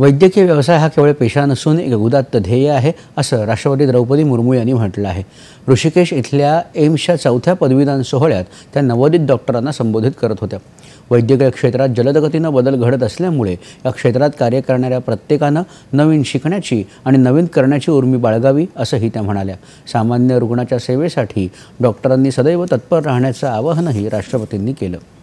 वैद्यकीय व्यवसाय हा केवळ पेशा नसून एक उदात्त ध्येय आहे असं राष्ट्रपती द्रौपदी मुर्मू यांनी म्हटलं आहे ऋषिकेश इथल्या एम्सच्या चौथ्या पदवीदान सोहळ्यात त्या नवोदित डॉक्टरांना संबोधित करत होत्या वैद्यकीय क्षेत्रात जलदगतीनं बदल घडत असल्यामुळे या क्षेत्रात कार्य करणाऱ्या प्रत्येकानं नवीन शिकण्याची आणि नवीन करण्याची उर्मी बाळगावी असंही त्या म्हणाल्या सामान्य रुग्णाच्या सेवेसाठी डॉक्टरांनी सदैव तत्पर राहण्याचं आवाहनही राष्ट्रपतींनी केलं